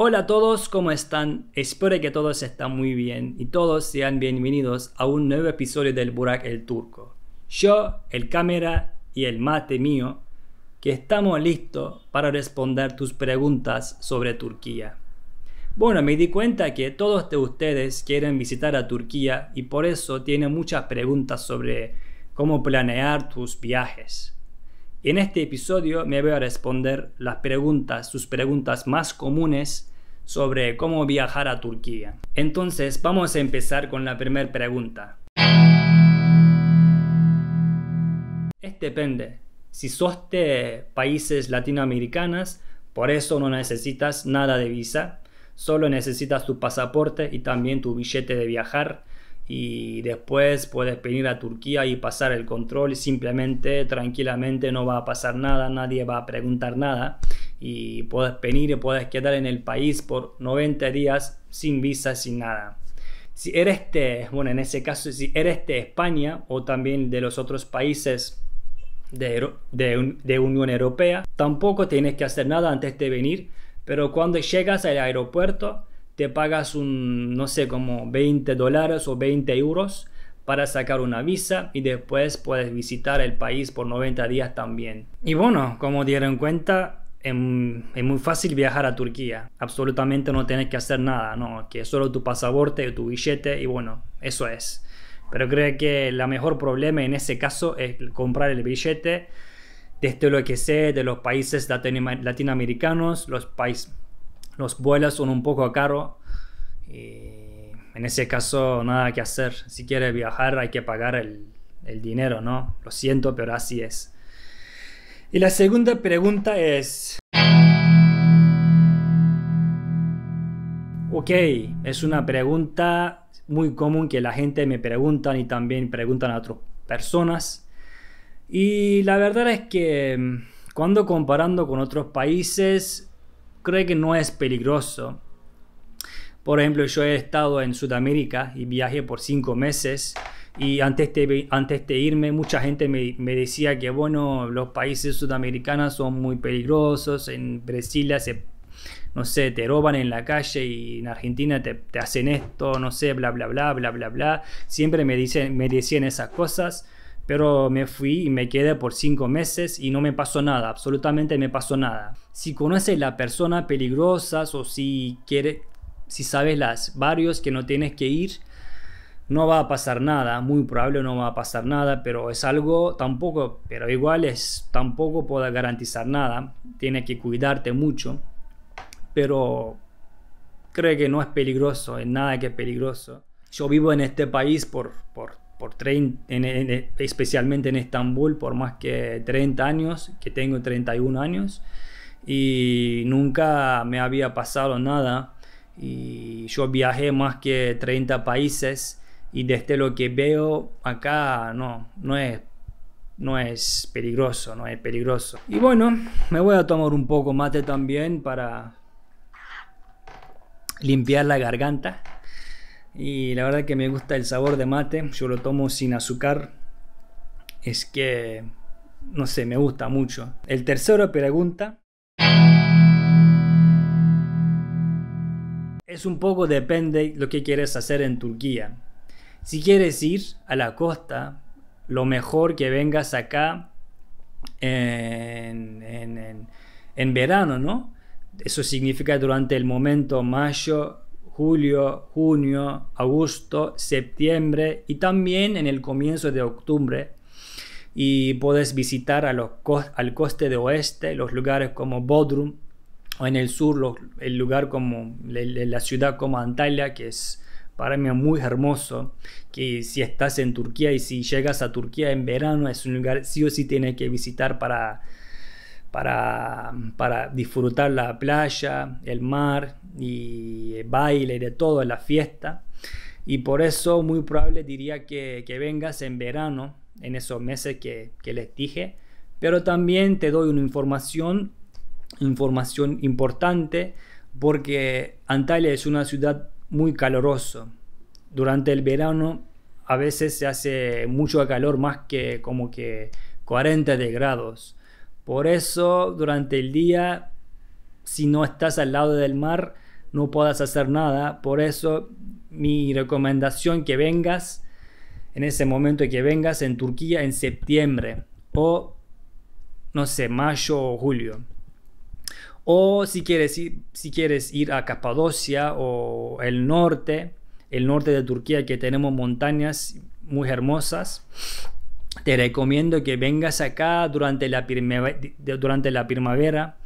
Hola a todos, ¿cómo están? Espero que todos estén muy bien y todos sean bienvenidos a un nuevo episodio del Burak el Turco. Yo, el cámara y el mate mío, que estamos listos para responder tus preguntas sobre Turquía. Bueno, me di cuenta que todos de ustedes quieren visitar a Turquía y por eso tienen muchas preguntas sobre cómo planear tus viajes. En este episodio me voy a responder las preguntas, sus preguntas más comunes sobre cómo viajar a Turquía. Entonces vamos a empezar con la primera pregunta. depende. Si sos de países latinoamericanas, por eso no necesitas nada de visa, solo necesitas tu pasaporte y también tu billete de viajar y después puedes venir a Turquía y pasar el control y simplemente tranquilamente no va a pasar nada, nadie va a preguntar nada y puedes venir y puedes quedar en el país por 90 días sin visa, sin nada. Si eres de, bueno, en ese caso, si eres de España o también de los otros países de, de, de Unión Europea, tampoco tienes que hacer nada antes de venir, pero cuando llegas al aeropuerto, te pagas un, no sé, como 20 dólares o 20 euros para sacar una visa y después puedes visitar el país por 90 días también. Y bueno, como dieron cuenta, es, muy fácil viajar a Turquía. Absolutamente no tienes que hacer nada, ¿no? Que solo tu pasaporte, tu billete y bueno, eso es. Pero creo que el mejor problema en ese caso es comprar el billete desde este lo que sé de los países latinoamericanos, los países los vuelos son un poco caros y en ese caso nada que hacer. Si quieres viajar hay que pagar el, el dinero, ¿no? Lo siento, pero así es. Y la segunda pregunta es... Ok, es una pregunta muy común que la gente me pregunta y también preguntan a otras personas. Y la verdad es que mm, cuando comparando con otros países, creo que no es peligroso. Por ejemplo, yo he estado en Sudamérica y viajé por cinco meses y antes de, antes de irme mucha gente me, decía que bueno, los países sudamericanos son muy peligrosos, en Brasil no sé, te roban en la calle y en Argentina te, hacen esto, no sé, bla, bla, bla, bla, bla, bla. Siempre me decían esas cosas pero me fui y me quedé por cinco meses y no me pasó nada, absolutamente me pasó nada. Si conoces la persona peligrosas o si quiere si sabes las varios que no tienes que ir, no va a pasar nada, muy probable no va a pasar nada, pero es algo tampoco, pero igual es tampoco puedo garantizar nada, tiene que cuidarte mucho, pero cree que no es peligroso, es nada que es peligroso. Yo vivo en este país por, por por especialmente en Estambul, por más que 30 años, que tengo 31 años, y nunca me había pasado nada. Y yo viajé más que 30 países y desde lo que veo acá no, no es no es peligroso, no es peligroso. Y bueno, me voy a tomar un poco mate también para limpiar la garganta. Y la verdad que me gusta el sabor de mate. Yo lo tomo sin azúcar. Es que, no sé, me gusta mucho. El tercero pregunta. Es un poco depende lo que quieres hacer en Turquía. Si quieres ir a la costa, lo mejor que vengas acá en, en, en, en verano, ¿no? Eso significa durante el momento mayo, julio, junio, agosto, septiembre y también en el comienzo de octubre. Y puedes visitar a los al coste de oeste los lugares como Bodrum o en el sur el lugar como la ciudad como Antalya que es para mí muy hermoso que si estás en Turquía y si llegas a Turquía en verano es un lugar sí o sí tienes que visitar para para, para, disfrutar la playa, el mar y el baile de todo, la fiesta. Y por eso muy probable diría que, que vengas en verano, en esos meses que, que, les dije. Pero también te doy una información, información importante, porque Antalya es una ciudad muy calurosa. Durante el verano a veces se hace mucho calor, más que como que 40 de grados por eso, durante el día, si no estás al lado del mar, no puedas hacer nada. Por eso, mi recomendación que vengas en ese momento que vengas en Turquía en septiembre o no sé, mayo o julio. O si quieres ir, si quieres ir a Capadocia o el norte, el norte de Turquía que tenemos montañas muy hermosas te recomiendo que vengas acá durante la, primavera.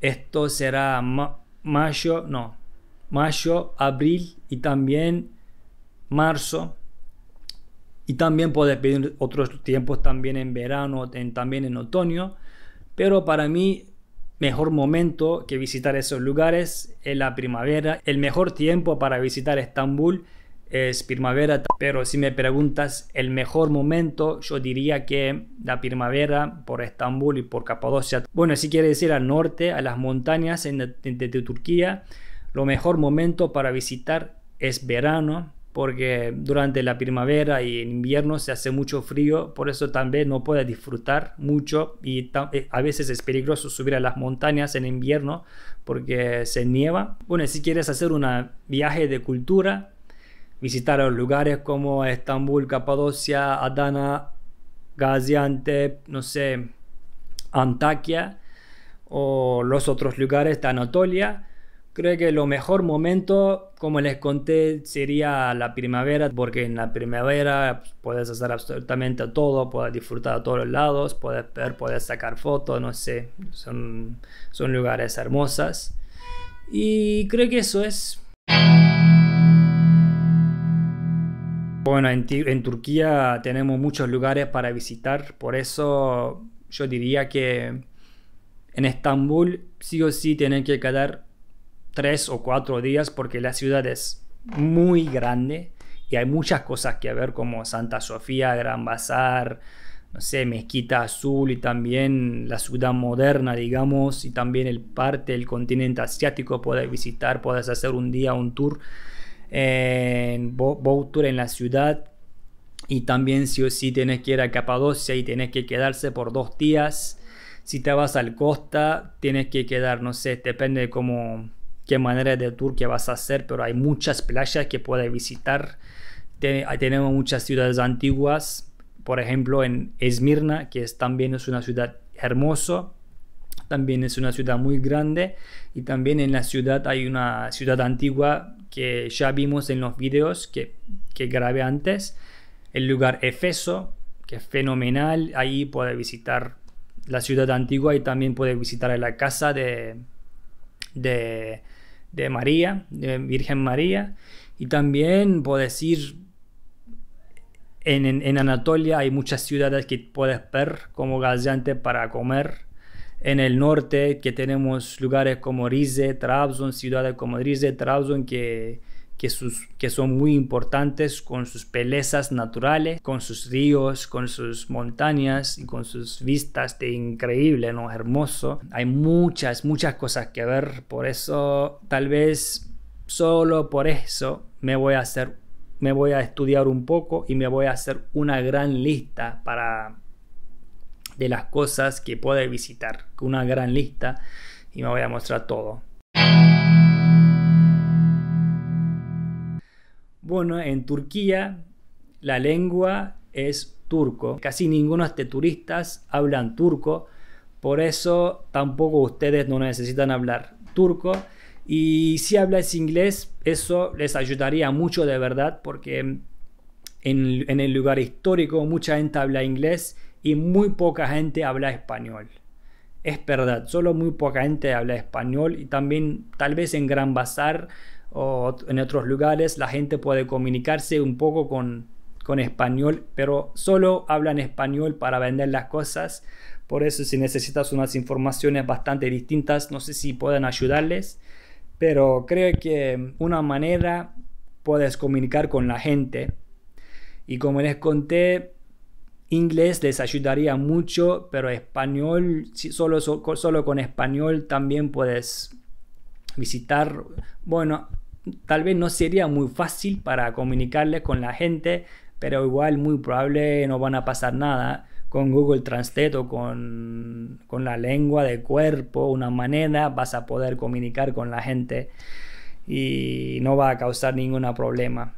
Esto será mayo, no, mayo, abril y también marzo. Y también puedes pedir otros tiempos también en verano, también en otoño. Pero para mí, mejor momento que visitar esos lugares es la primavera. El mejor tiempo para visitar Estambul es primavera, pero si me preguntas el mejor momento, yo diría que la primavera por Estambul y por Capadocia. Bueno, si quieres ir al norte, a las montañas de, Turquía, lo mejor momento para visitar es verano, porque durante la primavera y en invierno se hace mucho frío, por eso también no puedes disfrutar mucho y eh, a veces es peligroso subir a las montañas en invierno porque se nieva. Bueno, si quieres hacer un viaje de cultura, Visitaron lugares como Estambul, Capadocia, Adana, Gaziantep, no sé, Antakya o los otros lugares de Anatolia. Creo que lo mejor momento, como les conté, sería la primavera, porque en la primavera puedes hacer absolutamente todo, puedes disfrutar a todos los lados, puedes ver, puedes sacar fotos, no sé, son, son lugares hermosos. Y creo que eso es. Bueno, en, Turquía tenemos muchos lugares para visitar, por eso yo diría que en Estambul sí o sí tienen que quedar tres o cuatro días porque la ciudad es muy grande y hay muchas cosas que ver como Santa Sofía, Gran Bazar, no sé, Mezquita Azul y también la ciudad moderna, digamos, y también el parte del continente asiático puedes visitar, puedes hacer un día un tour en tour en la ciudad. Y también si o si tienes que ir a Capadocia y tienes que quedarse por dos días. Si te vas al costa, tienes que quedar, no sé, depende de cómo, qué manera de tour que vas a hacer, pero hay muchas playas que puedes visitar. tenemos muchas ciudades antiguas, por ejemplo en Esmirna, que también es una ciudad hermosa, también es una ciudad muy grande y también en la ciudad hay una ciudad antigua que ya vimos en los videos que, que grabé antes. El lugar Efeso, que es fenomenal. Ahí puedes visitar la ciudad antigua y también puedes visitar la casa de, de, María, de Virgen María. Y también puedes ir en, en, Anatolia hay muchas ciudades que puedes ver como Gaziantep para comer en el norte, que tenemos lugares como Rize, Trabzon, ciudades como Rize, Trabzon, que, que, sus, que son muy importantes con sus pelezas naturales, con sus ríos, con sus montañas y con sus vistas de increíble, ¿no? Hermoso. Hay muchas, muchas cosas que ver, por eso tal vez solo por eso me voy a hacer me voy a estudiar un poco y me voy a hacer una gran lista para de las cosas que puede visitar, una gran lista y me voy a mostrar todo. Bueno, en Turquía la lengua es turco. Casi ninguno de turistas hablan turco, por eso tampoco ustedes no necesitan hablar turco. Y si hablas inglés, eso les ayudaría mucho de verdad, porque en, en el lugar histórico mucha gente habla inglés y muy poca gente habla español. Es verdad, solo muy poca gente habla español y también tal vez en Gran Bazar o en otros lugares la gente puede comunicarse un poco con, con español, pero solo hablan español para vender las cosas. Por eso si necesitas unas informaciones bastante distintas, no sé si pueden ayudarles, pero creo que una manera puedes comunicar con la gente. Y como les conté, Inglés les ayudaría mucho, pero español, solo, solo con español también puedes visitar. Bueno, tal vez no sería muy fácil para comunicarles con la gente, pero igual muy probable no van a pasar nada con Google Translate o con, con la lengua de cuerpo, una manera, vas a poder comunicar con la gente y no va a causar ningún problema.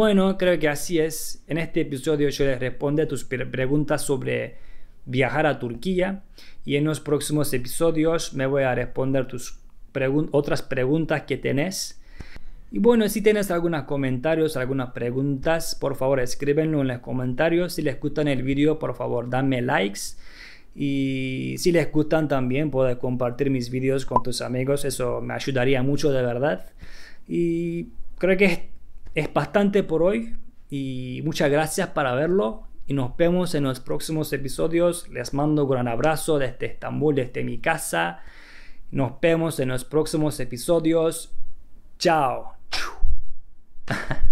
Bueno, creo que así es. En este episodio yo les respondo a tus preguntas sobre viajar a Turquía y en los próximos episodios me voy a responder tus otras preguntas que tenés. Y bueno, si tienes algunos comentarios, algunas preguntas, por favor escríbenlo en los comentarios. Si les gustan el vídeo, por favor dame likes. Y si les gustan también, puedes compartir mis videos con tus amigos. Eso me ayudaría mucho, de verdad. Y creo que es bastante por hoy y muchas gracias para verlo y nos vemos en los próximos episodios. Les mando un gran abrazo desde Estambul, desde mi casa. Nos vemos en los próximos episodios. Chao.